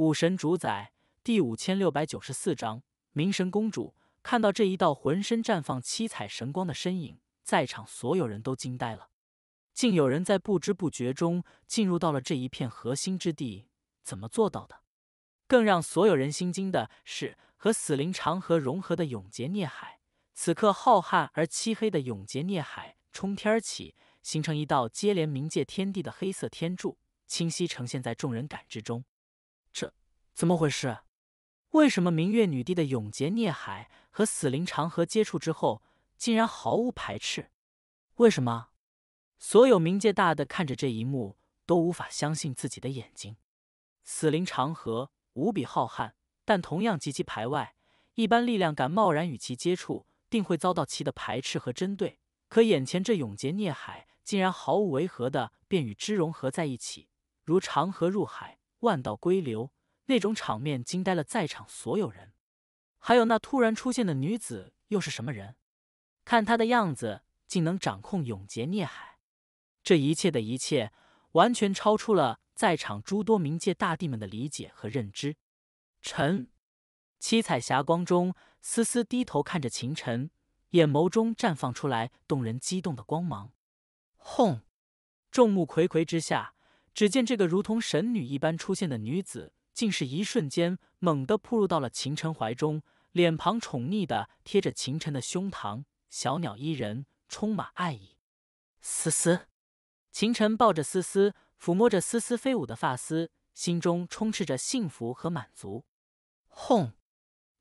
武神主宰第五千六百九十四章，冥神公主看到这一道浑身绽放七彩神光的身影，在场所有人都惊呆了。竟有人在不知不觉中进入到了这一片核心之地，怎么做到的？更让所有人心惊的是，和死灵长河融合的永劫孽海，此刻浩瀚而漆黑的永劫孽海冲天而起，形成一道接连冥界天地的黑色天柱，清晰呈现在众人感知中。这怎么回事？为什么明月女帝的永劫孽海和死灵长河接触之后，竟然毫无排斥？为什么？所有冥界大的看着这一幕，都无法相信自己的眼睛。死灵长河无比浩瀚，但同样极其排外，一般力量敢贸然与其接触，定会遭到其的排斥和针对。可眼前这永劫孽海，竟然毫无违和的便与之融合在一起，如长河入海。万道归流，那种场面惊呆了在场所有人。还有那突然出现的女子，又是什么人？看她的样子，竟能掌控永劫孽海。这一切的一切，完全超出了在场诸多冥界大帝们的理解和认知。臣。七彩霞光中，思思低头看着秦尘，眼眸中绽放出来动人激动的光芒。轰！众目睽睽之下。只见这个如同神女一般出现的女子，竟是一瞬间猛地扑入到了秦尘怀中，脸庞宠溺的贴着秦尘的胸膛，小鸟依人，充满爱意。思思，秦尘抱着思思，抚摸着思思飞舞的发丝，心中充斥着幸福和满足。轰！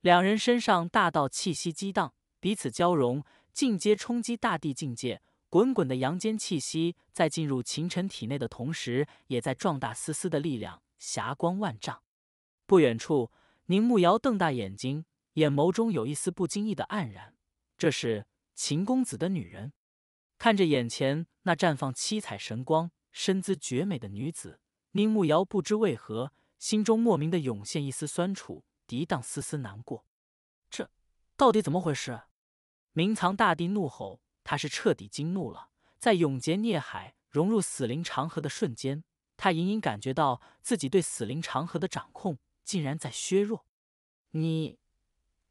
两人身上大道气息激荡，彼此交融，进阶冲击大地境界。滚滚的阳间气息在进入秦尘体内的同时，也在壮大丝丝的力量，霞光万丈。不远处，宁慕瑶瞪大眼睛，眼眸中有一丝不经意的黯然。这是秦公子的女人，看着眼前那绽放七彩神光、身姿绝美的女子，宁慕瑶不知为何心中莫名的涌现一丝酸楚，涤荡丝丝难过。这到底怎么回事？明藏大帝怒吼。他是彻底惊怒了，在永劫孽海融入死灵长河的瞬间，他隐隐感觉到自己对死灵长河的掌控竟然在削弱。你，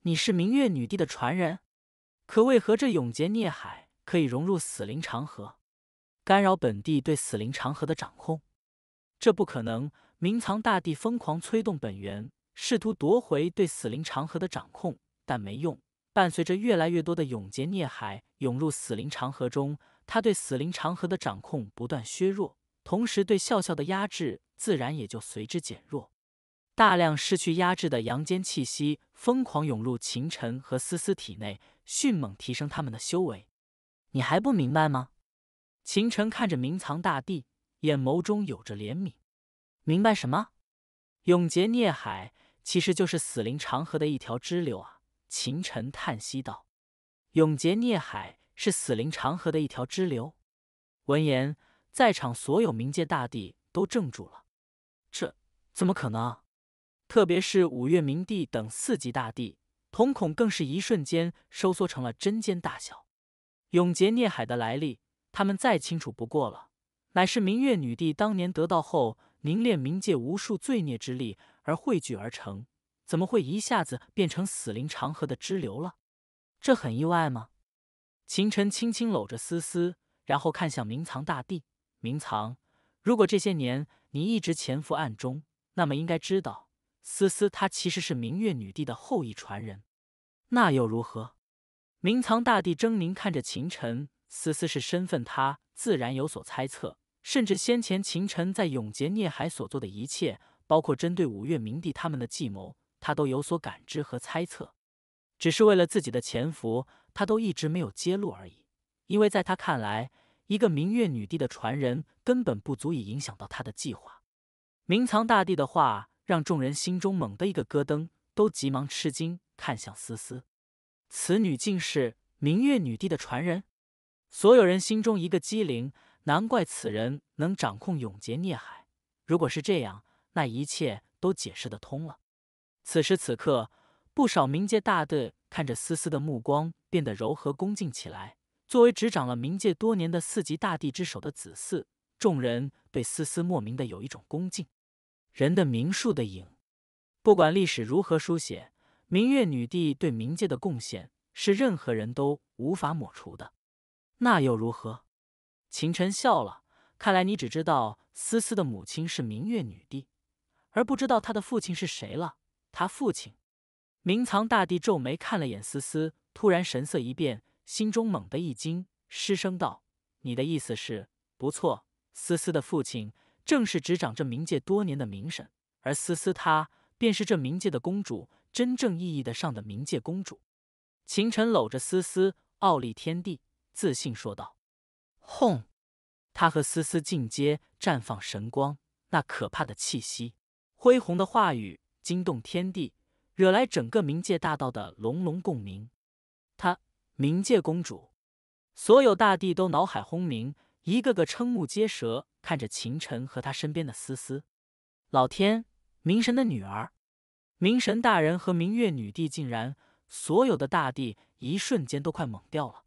你是明月女帝的传人，可为何这永劫孽海可以融入死灵长河，干扰本帝对死灵长河的掌控？这不可能！明藏大帝疯狂催动本源，试图夺回对死灵长河的掌控，但没用。伴随着越来越多的永劫孽海。涌入死灵长河中，他对死灵长河的掌控不断削弱，同时对笑笑的压制自然也就随之减弱。大量失去压制的阳间气息疯狂涌入秦尘和思思体内，迅猛提升他们的修为。你还不明白吗？秦尘看着明藏大帝，眼眸中有着怜悯。明白什么？永劫孽海其实就是死灵长河的一条支流啊！秦尘叹息道。永劫孽海是死灵长河的一条支流。闻言，在场所有冥界大帝都怔住了。这怎么可能？特别是五岳冥帝等四级大帝，瞳孔更是一瞬间收缩成了针尖大小。永劫孽海的来历，他们再清楚不过了，乃是明月女帝当年得道后凝练冥界无数罪孽之力而汇聚而成，怎么会一下子变成死灵长河的支流了？这很意外吗？秦晨轻轻搂着思思，然后看向明藏大帝。明藏，如果这些年你一直潜伏暗中，那么应该知道思思她其实是明月女帝的后裔传人。那又如何？明藏大帝狰狞看着秦晨，思思是身份，他自然有所猜测，甚至先前秦晨在永劫孽海所做的一切，包括针对五岳明帝他们的计谋，他都有所感知和猜测。只是为了自己的潜伏，他都一直没有揭露而已。因为在他看来，一个明月女帝的传人根本不足以影响到他的计划。明藏大帝的话让众人心中猛的一个咯噔，都急忙吃惊看向思思。此女竟是明月女帝的传人，所有人心中一个机灵，难怪此人能掌控永劫孽海。如果是这样，那一切都解释得通了。此时此刻。不少冥界大队看着思思的目光变得柔和恭敬起来。作为执掌了冥界多年的四级大帝之首的子嗣，众人对思思莫名的有一种恭敬。人的名，树的影。不管历史如何书写，明月女帝对冥界的贡献是任何人都无法抹除的。那又如何？秦晨笑了。看来你只知道思思的母亲是明月女帝，而不知道她的父亲是谁了。她父亲？冥藏大帝皱眉看了眼思思，突然神色一变，心中猛地一惊，失声道：“你的意思是，不错，思思的父亲正是执掌这冥界多年的冥神，而思思她便是这冥界的公主，真正意义的上的冥界公主。”秦尘搂着思思，傲立天地，自信说道：“轰！”他和思思进阶，绽放神光，那可怕的气息，恢宏的话语，惊动天地。惹来整个冥界大道的隆隆共鸣，她，冥界公主，所有大帝都脑海轰鸣，一个个瞠目结舌，看着秦尘和他身边的思思。老天，明神的女儿，明神大人和明月女帝竟然……所有的大帝一瞬间都快懵掉了。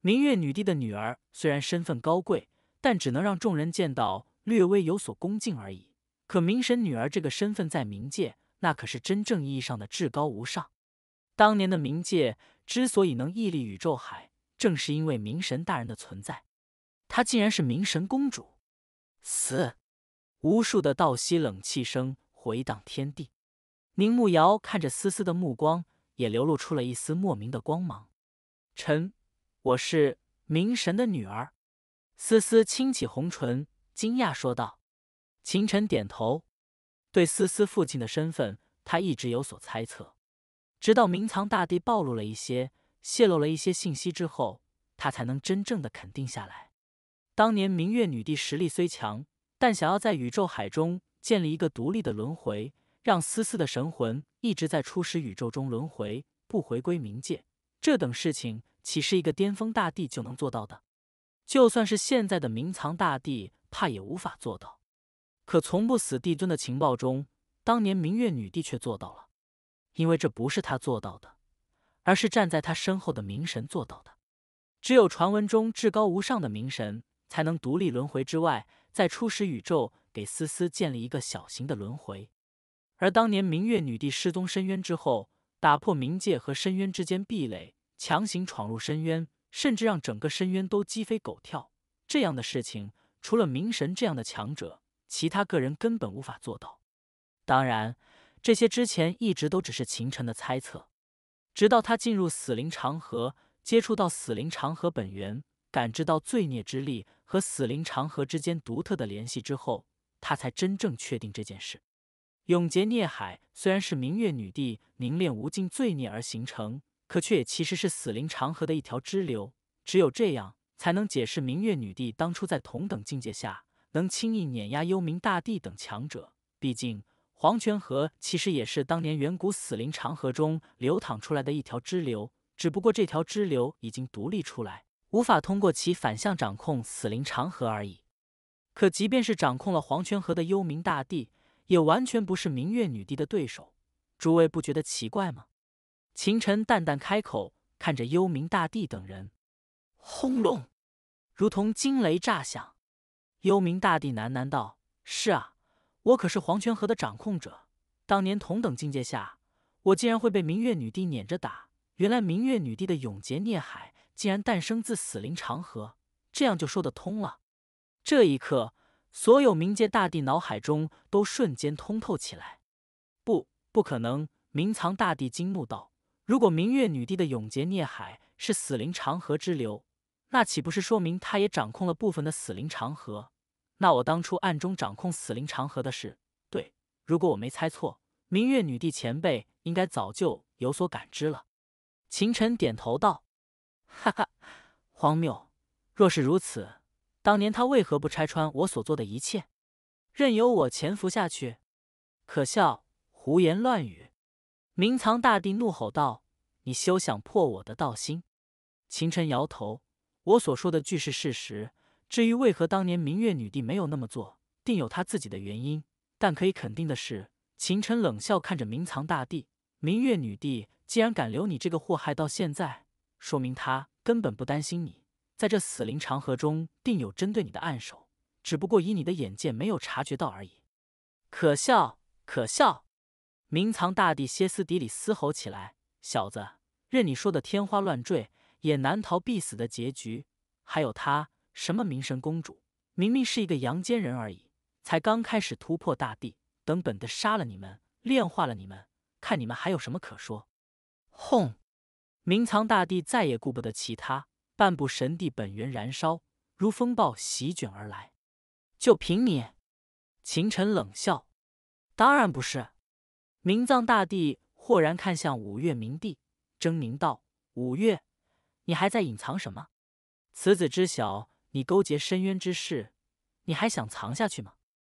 明月女帝的女儿虽然身份高贵，但只能让众人见到略微有所恭敬而已。可明神女儿这个身份在冥界。那可是真正意义上的至高无上。当年的冥界之所以能屹立宇宙海，正是因为冥神大人的存在。她竟然是冥神公主！死！无数的倒吸冷气声回荡天地。宁慕瑶看着思思的目光，也流露出了一丝莫名的光芒。臣，我是冥神的女儿。思思轻启红唇，惊讶说道。秦晨点头。对思思父亲的身份，他一直有所猜测，直到明藏大帝暴露了一些、泄露了一些信息之后，他才能真正的肯定下来。当年明月女帝实力虽强，但想要在宇宙海中建立一个独立的轮回，让思思的神魂一直在初始宇宙中轮回，不回归冥界，这等事情岂是一个巅峰大帝就能做到的？就算是现在的明藏大帝，怕也无法做到。可从不死帝尊的情报中，当年明月女帝却做到了，因为这不是她做到的，而是站在她身后的明神做到的。只有传闻中至高无上的明神，才能独立轮回之外，在初始宇宙给思思建立一个小型的轮回。而当年明月女帝失踪深渊之后，打破冥界和深渊之间壁垒，强行闯入深渊，甚至让整个深渊都鸡飞狗跳，这样的事情，除了明神这样的强者。其他个人根本无法做到。当然，这些之前一直都只是秦尘的猜测，直到他进入死灵长河，接触到死灵长河本源，感知到罪孽之力和死灵长河之间独特的联系之后，他才真正确定这件事。永劫孽海虽然是明月女帝凝练无尽罪孽而形成，可却也其实是死灵长河的一条支流。只有这样，才能解释明月女帝当初在同等境界下。能轻易碾压幽冥大帝等强者，毕竟黄泉河其实也是当年远古死灵长河中流淌出来的一条支流，只不过这条支流已经独立出来，无法通过其反向掌控死灵长河而已。可即便是掌控了黄泉河的幽冥大帝，也完全不是明月女帝的对手。诸位不觉得奇怪吗？秦尘淡淡开口，看着幽冥大帝等人，轰隆，如同惊雷炸响。幽冥大帝喃喃道：“是啊，我可是黄泉河的掌控者。当年同等境界下，我竟然会被明月女帝撵着打。原来明月女帝的永劫孽海竟然诞生自死灵长河，这样就说得通了。”这一刻，所有冥界大帝脑海中都瞬间通透起来。“不，不可能！”冥藏大帝惊怒道：“如果明月女帝的永劫孽海是死灵长河之流，那岂不是说明她也掌控了部分的死灵长河？”那我当初暗中掌控死灵长河的事，对，如果我没猜错，明月女帝前辈应该早就有所感知了。秦尘点头道：“哈哈，荒谬！若是如此，当年他为何不拆穿我所做的一切，任由我潜伏下去？可笑，胡言乱语！”明藏大帝怒吼道：“你休想破我的道心！”秦尘摇头：“我所说的句是事实。”至于为何当年明月女帝没有那么做，定有她自己的原因。但可以肯定的是，秦尘冷笑看着明藏大帝，明月女帝竟然敢留你这个祸害到现在，说明她根本不担心你。在这死灵长河中，定有针对你的暗手，只不过以你的眼界没有察觉到而已。可笑，可笑！明藏大帝歇斯底里嘶吼起来：“小子，任你说的天花乱坠，也难逃必死的结局。还有他……”什么明神公主，明明是一个阳间人而已，才刚开始突破大地，等本的杀了你们，炼化了你们，看你们还有什么可说。轰！明藏大帝再也顾不得其他，半步神帝本源燃烧，如风暴席卷而来。就凭你？秦尘冷笑。当然不是。明藏大帝豁然看向五岳明帝，狰狞道：“五岳，你还在隐藏什么？此子知晓。”你勾结深渊之事，你还想藏下去吗？